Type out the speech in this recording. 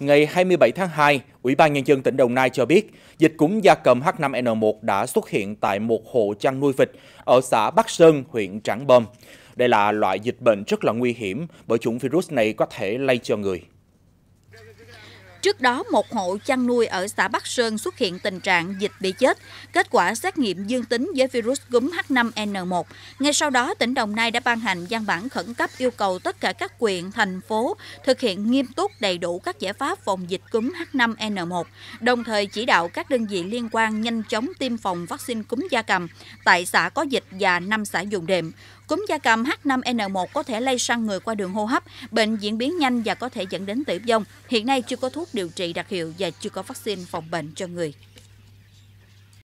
ngày 27 tháng 2, Ủy ban Nhân dân tỉnh Đồng Nai cho biết dịch cúm gia cầm H5N1 đã xuất hiện tại một hộ chăn nuôi vịt ở xã Bắc Sơn, huyện Trảng Bom. Đây là loại dịch bệnh rất là nguy hiểm bởi chủng virus này có thể lây cho người. Trước đó, một hộ chăn nuôi ở xã Bắc Sơn xuất hiện tình trạng dịch bị chết, kết quả xét nghiệm dương tính với virus cúm H5N1. Ngay sau đó, tỉnh Đồng Nai đã ban hành văn bản khẩn cấp yêu cầu tất cả các quyện, thành phố thực hiện nghiêm túc đầy đủ các giải pháp phòng dịch cúm H5N1, đồng thời chỉ đạo các đơn vị liên quan nhanh chóng tiêm phòng vaccine cúm gia cầm tại xã có dịch và 5 xã dùng đệm. Cúm da cầm H5N1 có thể lây sang người qua đường hô hấp, bệnh diễn biến nhanh và có thể dẫn đến tử vong. Hiện nay chưa có thuốc điều trị đặc hiệu và chưa có vaccine phòng bệnh cho người.